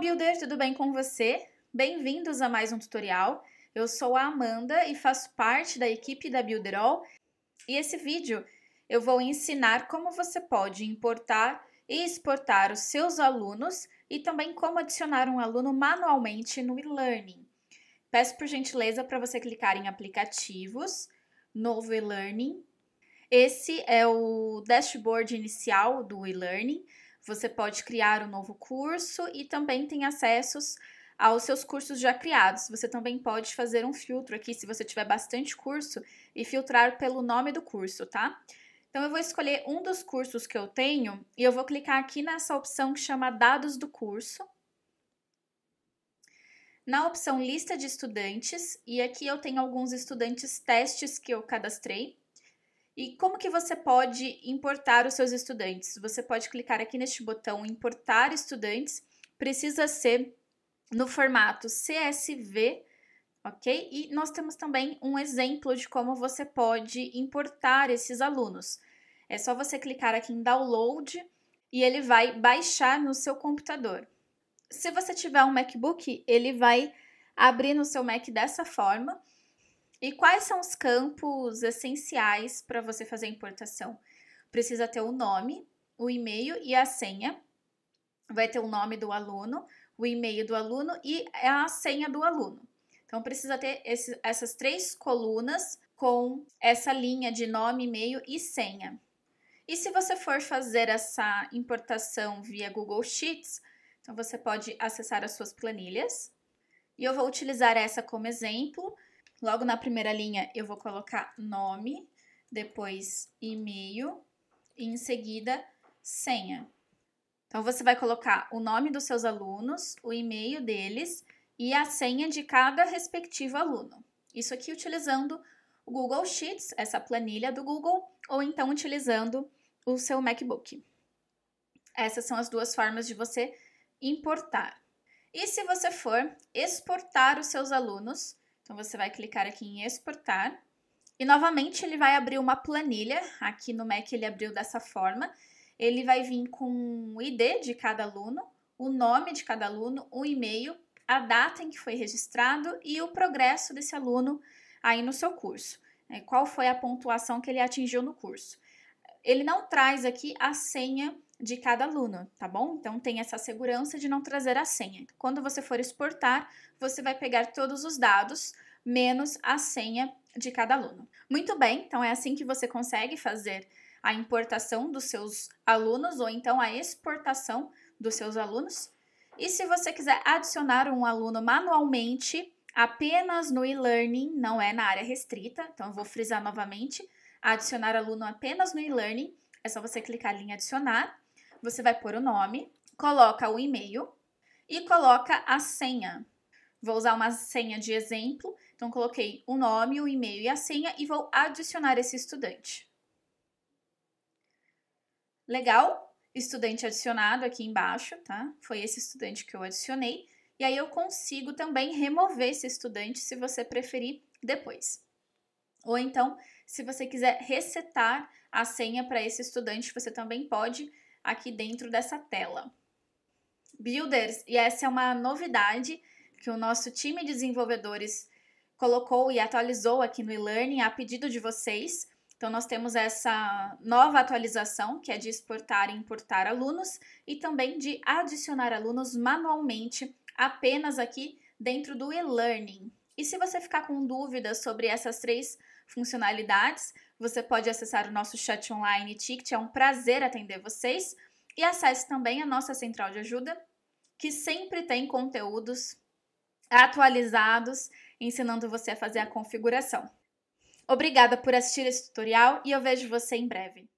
builder, tudo bem com você? Bem-vindos a mais um tutorial. Eu sou a Amanda e faço parte da equipe da Builderall. E esse vídeo eu vou ensinar como você pode importar e exportar os seus alunos e também como adicionar um aluno manualmente no e-learning. Peço por gentileza para você clicar em aplicativos, novo e-learning. Esse é o dashboard inicial do e-learning. Você pode criar um novo curso e também tem acessos aos seus cursos já criados. Você também pode fazer um filtro aqui, se você tiver bastante curso, e filtrar pelo nome do curso, tá? Então, eu vou escolher um dos cursos que eu tenho e eu vou clicar aqui nessa opção que chama Dados do Curso. Na opção Lista de Estudantes, e aqui eu tenho alguns estudantes testes que eu cadastrei. E como que você pode importar os seus estudantes? Você pode clicar aqui neste botão importar estudantes, precisa ser no formato CSV, ok? E nós temos também um exemplo de como você pode importar esses alunos. É só você clicar aqui em download e ele vai baixar no seu computador. Se você tiver um MacBook, ele vai abrir no seu Mac dessa forma e quais são os campos essenciais para você fazer a importação? Precisa ter o nome, o e-mail e a senha. Vai ter o nome do aluno, o e-mail do aluno e a senha do aluno. Então, precisa ter esse, essas três colunas com essa linha de nome, e-mail e senha. E se você for fazer essa importação via Google Sheets, então você pode acessar as suas planilhas. E eu vou utilizar essa como exemplo Logo na primeira linha, eu vou colocar nome, depois e-mail e em seguida senha. Então, você vai colocar o nome dos seus alunos, o e-mail deles e a senha de cada respectivo aluno. Isso aqui utilizando o Google Sheets, essa planilha do Google, ou então utilizando o seu MacBook. Essas são as duas formas de você importar. E se você for exportar os seus alunos, então você vai clicar aqui em exportar e novamente ele vai abrir uma planilha, aqui no Mac ele abriu dessa forma. Ele vai vir com o ID de cada aluno, o nome de cada aluno, o e-mail, a data em que foi registrado e o progresso desse aluno aí no seu curso. É, qual foi a pontuação que ele atingiu no curso. Ele não traz aqui a senha de cada aluno, tá bom? Então tem essa segurança de não trazer a senha. Quando você for exportar, você vai pegar todos os dados menos a senha de cada aluno. Muito bem, então é assim que você consegue fazer a importação dos seus alunos ou então a exportação dos seus alunos. E se você quiser adicionar um aluno manualmente, apenas no e-learning, não é na área restrita, então eu vou frisar novamente, adicionar aluno apenas no e-learning, é só você clicar em adicionar você vai pôr o nome, coloca o e-mail e coloca a senha. Vou usar uma senha de exemplo, então coloquei o nome, o e-mail e a senha e vou adicionar esse estudante. Legal? Estudante adicionado aqui embaixo, tá? Foi esse estudante que eu adicionei. E aí eu consigo também remover esse estudante se você preferir depois. Ou então, se você quiser resetar a senha para esse estudante, você também pode aqui dentro dessa tela. Builders, e essa é uma novidade que o nosso time de desenvolvedores colocou e atualizou aqui no e-learning a pedido de vocês. Então, nós temos essa nova atualização, que é de exportar e importar alunos, e também de adicionar alunos manualmente, apenas aqui dentro do e-learning. E se você ficar com dúvidas sobre essas três funcionalidades, você pode acessar o nosso chat online Ticket, é um prazer atender vocês. E acesse também a nossa central de ajuda, que sempre tem conteúdos atualizados ensinando você a fazer a configuração. Obrigada por assistir esse tutorial e eu vejo você em breve.